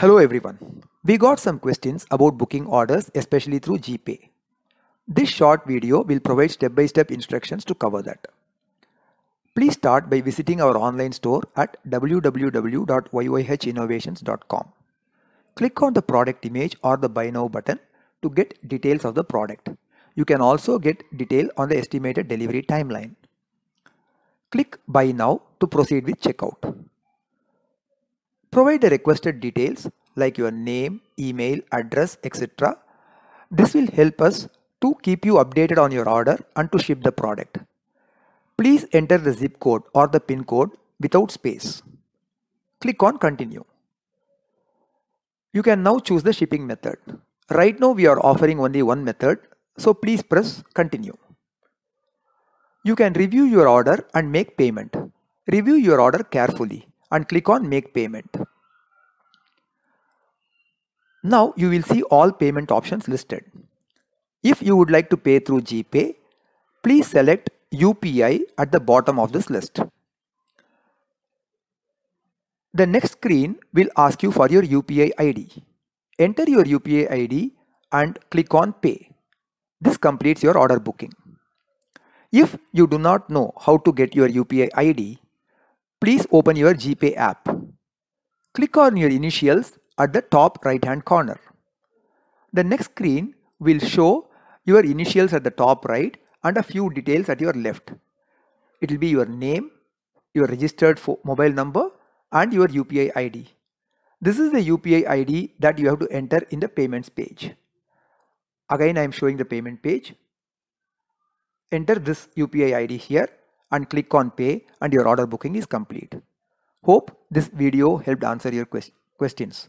Hello everyone. We got some questions about booking orders especially through GPay. This short video will provide step-by-step instructions to cover that. Please start by visiting our online store at www.yyhinnovations.com. Click on the product image or the buy now button to get details of the product. You can also get detail on the estimated delivery timeline. Click buy now to proceed with checkout. Provide the requested details like your name, email, address, etc. This will help us to keep you updated on your order and to ship the product. Please enter the zip code or the pin code without space. Click on continue. You can now choose the shipping method. Right now we are offering only one method so please press continue. You can review your order and make payment. Review your order carefully and click on make payment. Now you will see all payment options listed. If you would like to pay through GPay, please select UPI at the bottom of this list. The next screen will ask you for your UPI ID. Enter your UPI ID and click on pay. This completes your order booking. If you do not know how to get your UPI ID, please open your GPay app. Click on your initials at the top right hand corner. The next screen will show your initials at the top right and a few details at your left. It will be your name, your registered mobile number and your UPI ID. This is the UPI ID that you have to enter in the payments page. Again I am showing the payment page. Enter this UPI ID here and click on pay and your order booking is complete. Hope this video helped answer your quest questions.